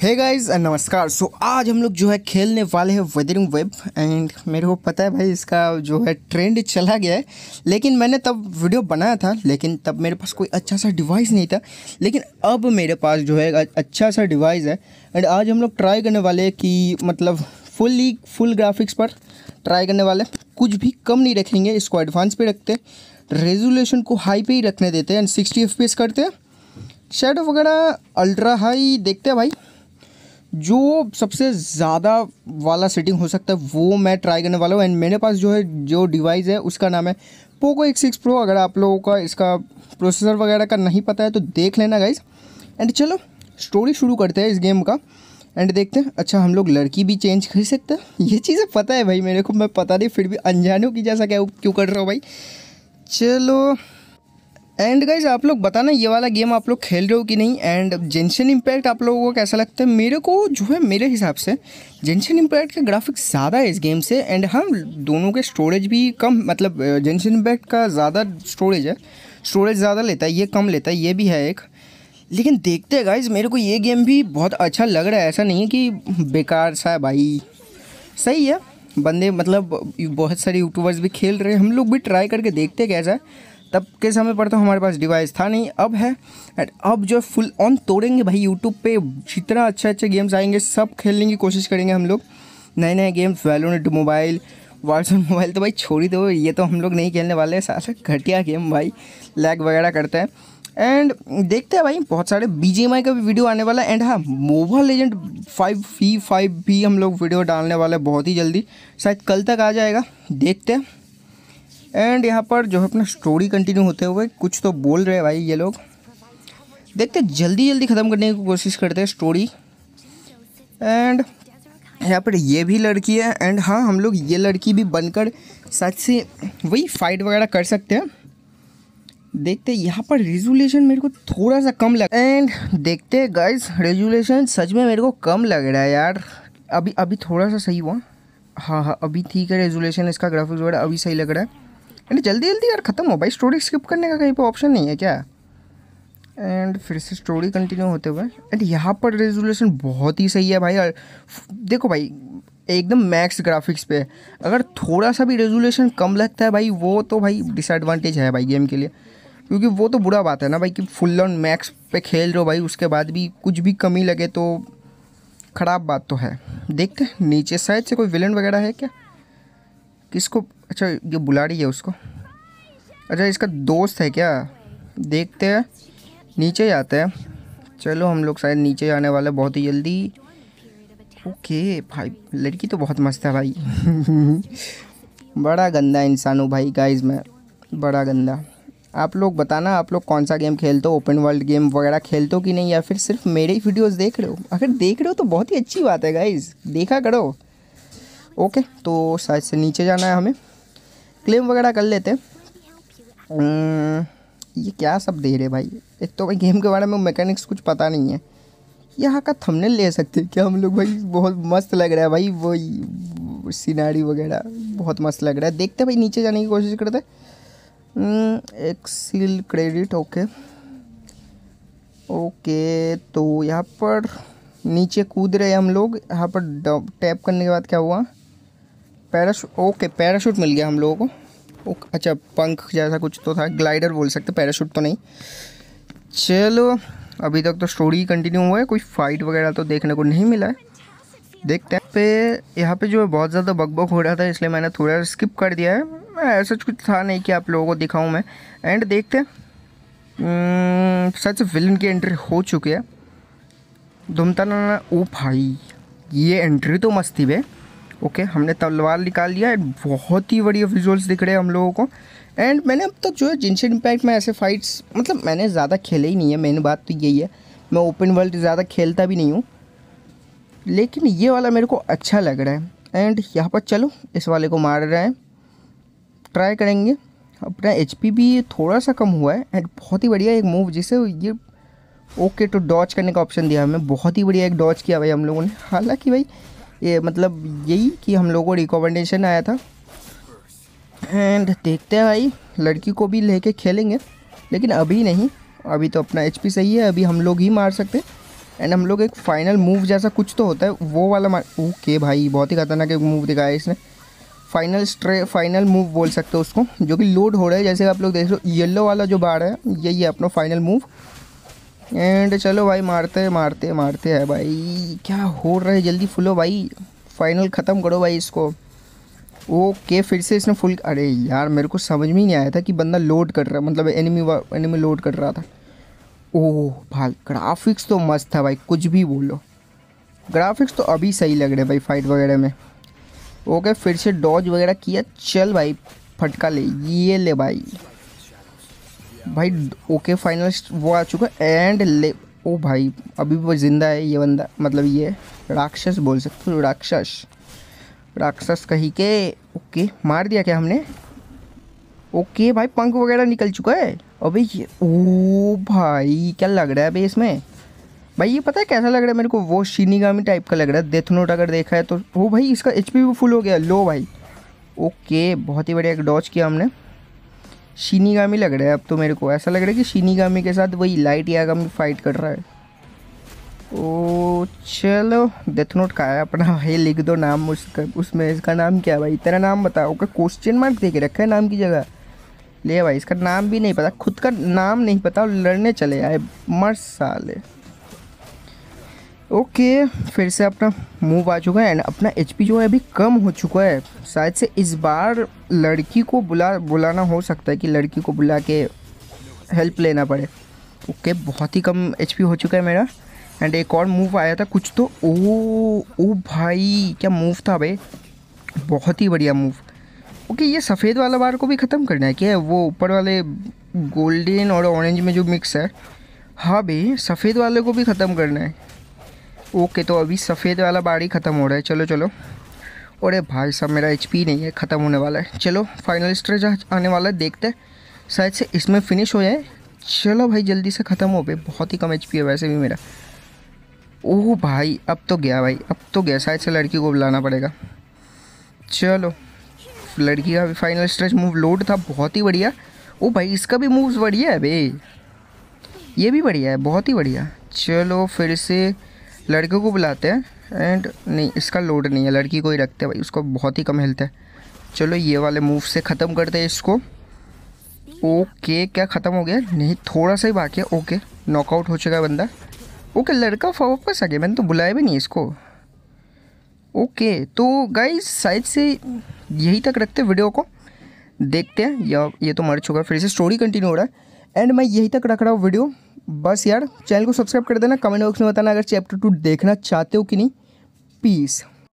hey guys नमस्कार सो आज हम लोग जो है खेलने वाले हैं वेदरिंग वेब एंड मेरे को पता है भाई इसका जो है ट्रेंड चला गया है लेकिन मैंने तब वीडियो बनाया था लेकिन तब मेरे पास कोई अच्छा सा डिवाइस नहीं था लेकिन अब मेरे पास जो है अच्छा सा डिवाइस है एंड आज हम लोग ट्राई करने वाले हैं कि मतलब फुल्ली फुल ग्राफिक्स पर ट्राई करने वाले कुछ भी कम नहीं रखेंगे इसको एडवांस पर रखते रेजोल्यूशन को हाई पे ही रखने देते हैं एंड सिक्सटी एफ करते हैं शेड वगैरह अल्ट्रा हाई देखते हैं भाई जो सबसे ज़्यादा वाला सेटिंग हो सकता है वो मैं ट्राई करने वाला हूँ एंड मेरे पास जो है जो डिवाइस है उसका नाम है पोको एक सिक्स प्रो अगर आप लोगों का इसका प्रोसेसर वगैरह का नहीं पता है तो देख लेना गाइज एंड चलो स्टोरी शुरू करते हैं इस गेम का एंड देखते हैं अच्छा हम लोग लड़की भी चेंज कर सकते हैं ये चीज़ें पता है भाई मेरे को मैं पता नहीं फिर भी अनजाने की जैसा क्या क्यों कर रहा हूँ भाई चलो एंड गाइज आप लोग बताना ये वाला गेम आप लोग खेल रहे हो कि नहीं एंड जेंशन इम्पैक्ट आप लोगों को कैसा लगता है मेरे को जो है मेरे हिसाब से जेंशन इम्पैक्ट का ग्राफिक्स ज़्यादा है इस गेम से एंड हाँ दोनों के स्टोरेज भी कम मतलब जेंशन इम्पैक्ट का ज़्यादा स्टोरेज है स्टोरेज ज़्यादा लेता है ये कम लेता है ये भी है एक लेकिन देखते हैं गाइज मेरे को ये गेम भी बहुत अच्छा लग रहा है ऐसा नहीं है कि बेकार सा है भाई सही है बंदे मतलब बहुत सारे यूट्यूबर्स भी खेल रहे हैं हम लोग भी ट्राई करके देखते हैं कैसा है तब के समय पर तो हमारे पास डिवाइस था नहीं अब है एंड अब जो फुल ऑन तोड़ेंगे भाई यूट्यूब पे जितना अच्छे अच्छे गेम्स आएंगे सब खेलने की कोशिश करेंगे हम लोग नए नए games Valorant mobile Warzone mobile तो भाई छोड़ ही दो ये तो हम लोग नहीं खेलने वाले सारा घटिया गेम भाई लैग वगैरह करते हैं एंड देखते हैं भाई बहुत सारे बी का भी वीडियो आने वाला है एंड हाँ mobile legend five V five भी हम लोग वीडियो डालने वाले बहुत ही जल्दी शायद कल तक आ जाएगा देखते हैं एंड यहाँ पर जो है अपना स्टोरी कंटिन्यू होते हुए कुछ तो बोल रहे हैं भाई ये लोग देखते जल्दी जल्दी ख़त्म करने की कोशिश करते हैं स्टोरी एंड यहाँ पर ये भी लड़की है एंड हाँ हम लोग ये लड़की भी बनकर साथ से वही फाइट वगैरह कर सकते हैं देखते यहाँ पर रेजुलेशन मेरे को थोड़ा सा कम लग एंड देखते गाइज रेजुलेशन सच में मेरे को कम लग रहा है यार अभी अभी थोड़ा सा सही हुआ हाँ हाँ अभी ठीक है रेजुलेशन इसका ग्राफिक्स वगैरह अभी सही लग रहा है एंड जल्दी जल्दी यार ख़त्म हो भाई स्टोरी स्किप करने का कहीं पर ऑप्शन नहीं है क्या एंड फिर से स्टोरी कंटिन्यू होते हुए एंड यहाँ पर रेजोल्यूशन बहुत ही सही है भाई देखो भाई एकदम मैक्स ग्राफिक्स पे अगर थोड़ा सा भी रेजोल्यूशन कम लगता है भाई वो तो भाई डिसएडवांटेज है भाई गेम के लिए क्योंकि वो तो बुरा बात है ना भाई कि फुल ऑन मैक्स पे खेल रहे हो भाई उसके बाद भी कुछ भी कमी लगे तो ख़राब बात तो है देखते हैं नीचे साइड से कोई विलन वगैरह है क्या किसको अच्छा ये बुला रही है उसको अच्छा इसका दोस्त है क्या देखते हैं नीचे आते हैं चलो हम लोग शायद नीचे आने वाले बहुत ही जल्दी ओके भाई लड़की तो बहुत मस्त है भाई बड़ा गंदा इंसान हूँ भाई गाइज मैं बड़ा गंदा आप लोग बताना आप लोग कौन सा गेम खेलते हो ओपन वर्ल्ड गेम वगैरह खेलते हो कि नहीं या फिर सिर्फ मेरे ही वीडियोस देख रहे हो अगर देख रहे हो तो बहुत ही अच्छी बात है गाइज देखा करो ओके तो शायद से नीचे जाना है हमें क्लेम वगैरह कर लेते हम्म, ये क्या सब दे रहे भाई एक तो भाई गेम के बारे में मैकेनिक्स कुछ पता नहीं है यहाँ का थंबनेल ले सकते हैं क्या हम लोग भाई बहुत मस्त लग रहा है भाई वो सीनारी वगैरह बहुत मस्त लग रहा है देखते भाई नीचे जाने की कोशिश करते हम्म, एक सील क्रेडिट ओके ओके तो यहाँ पर नीचे कूद रहे हम लोग यहाँ पर टैप करने के बाद क्या हुआ पैराशूट ओके पैराशूट मिल गया हम लोगों को ओके अच्छा पंख जैसा कुछ तो था ग्लाइडर बोल सकते पैराशूट तो नहीं चलो अभी तक तो स्टोरी कंटिन्यू हुआ है कोई फाइट वगैरह तो देखने को नहीं मिला है देखते हैं पे यहाँ पे जो है बहुत ज़्यादा बकबक हो रहा था इसलिए मैंने थोड़ा स्किप कर दिया है ऐसा कुछ था नहीं कि आप लोगों को दिखाऊं मैं एंड देखते हैं हम्म, सच विलन की एंट्री हो चुकी है धुमता ना ओ भाई ये एंट्री तो मस्ती है ओके हमने तलवार निकाल लिया एंड बहुत ही बढ़िया विजुअल्स दिख रहे हैं हम लोगों को एंड मैंने अब तक जो है जिनशन इम्पैक्ट में ऐसे फाइट्स मतलब मैंने ज़्यादा खेले ही नहीं है मेन बात तो यही है मैं ओपन वर्ल्ड ज़्यादा खेलता भी नहीं हूँ लेकिन ये वाला मेरे को अच्छा लग रहा है एंड यहाँ पर चलो इस वाले को मार रहे हैं ट्राई करेंगे अपना एच भी थोड़ा सा कम हुआ है एंड बहुत ही बढ़िया एक मूव जिसे ये ओके टू डॉच करने का ऑप्शन दिया हमें बहुत ही बढ़िया एक डॉच किया भाई हम लोगों ने हालांकि भाई ये मतलब यही कि हम लोगों को रिकमेंडेशन आया था एंड देखते हैं भाई लड़की को भी लेके खेलेंगे लेकिन अभी नहीं अभी तो अपना एच सही है अभी हम लोग ही मार सकते हैं एंड हम लोग एक फाइनल मूव जैसा कुछ तो होता है वो वाला मार ओके भाई बहुत ही खतरनाक एक मूव दिखाया इसने फाइनल स्ट्रे फाइनल मूव बोल सकते हो उसको जो कि लोड हो रहा है जैसे आप लोग देख रहे हो येलो वाला जो बाढ़ है यही है अपना फाइनल मूव एंड चलो भाई मारते मारते मारते हैं भाई क्या हो रहा है जल्दी फुलो भाई फाइनल ख़त्म करो भाई इसको ओके फिर से इसने फुल अरे यार मेरे को समझ में नहीं आया था कि बंदा लोड कर रहा मतलब एनिमी एनिमी लोड कर रहा था ओह भाई ग्राफिक्स तो मस्त था भाई कुछ भी बोलो ग्राफिक्स तो अभी सही लग रहे भाई फाइट वगैरह में ओके फिर से डॉज वगैरह किया चल भाई फटका ले ये ले भाई भाई ओके फाइनलिस्ट वो आ चुका एंड ले ओ भाई अभी वो ज़िंदा है ये बंदा मतलब ये राक्षस बोल सकते हो राक्षस राक्षस कही के ओके मार दिया क्या हमने ओके भाई पंख वगैरह निकल चुका है अबे ये ओ भाई क्या लग रहा है अभी इसमें भाई ये पता है कैसा लग रहा है मेरे को वो शीनीगामी टाइप का लग रहा है डेथ नोट अगर देखा है तो वो भाई इसका एच भी फुल हो गया लो भाई ओके बहुत ही बढ़िया एक डॉच किया हमने शीनीगामी लग रहा है अब तो मेरे को ऐसा लग रहा है कि शीनीगामी के साथ वही लाइट यागामी फाइट कर रहा है ओ चलो डेथ नोट का है अपना भाई लिख दो नाम उसका उसमें इसका नाम क्या है भाई तेरा नाम बताओ का क्वेश्चन मार्क दे के रखा है नाम की जगह ले भाई इसका नाम भी नहीं पता खुद का नाम नहीं पता और लड़ने चले आए मर साले ओके फिर से अपना मूव आ चुका है एंड अपना एच जो है अभी कम हो चुका है शायद से इस बार लड़की को बुला बुलाना हो सकता है कि लड़की को बुला के हेल्प लेना पड़े ओके बहुत ही कम एच हो चुका है मेरा एंड एक और मूव आया था कुछ तो ओ ओ भाई क्या मूव था भाई बहुत ही बढ़िया मूव ओके ये सफ़ेद वाला बार को भी ख़त्म करना है क्या वो ऊपर वाले गोल्डन और ऑरेंज में जो मिक्स है हाँ भाई सफ़ेद वाले को भी ख़त्म करना है ओके तो अभी सफ़ेद वाला बाड़ी ख़त्म हो रहा है चलो चलो अरे भाई साहब मेरा एच नहीं है ख़त्म होने वाला है चलो फाइनल स्टेज आने वाला है देखते हैं शायद से इसमें फिनिश हो जाए चलो भाई जल्दी से ख़त्म हो पे बहुत ही कम एच है वैसे भी मेरा ओह भाई अब तो गया भाई अब तो गया शायद से लड़की को बुलाना पड़ेगा चलो लड़की का भी फाइनल स्ट्रेच मूव लोड था बहुत ही बढ़िया ओ भाई इसका भी मूव्स बढ़िया है भाई ये भी बढ़िया है बहुत ही बढ़िया चलो फिर से लड़के को बुलाते हैं एंड नहीं इसका लोड नहीं है लड़की को ही रखते हैं भाई उसको बहुत ही कम हेल्थ है चलो ये वाले मूव से ख़त्म करते हैं इसको ओके क्या ख़त्म हो गया नहीं थोड़ा सा ही बाकी है ओके नॉकआउट हो चुका है बंदा ओके लड़का वापस आ गया मैंने तो बुलाया भी नहीं इसको ओके तो गाई शायद से यही तक रखते वीडियो को देखते हैं या ये तो मर चुका है फिर से स्टोरी कंटिन्यू हो रहा है एंड मैं यही तक रख रहा हूँ वीडियो बस यार चैनल को सब्सक्राइब कर देना कमेंट बॉक्स में बताना अगर चैप्टर टू देखना चाहते हो कि नहीं पीस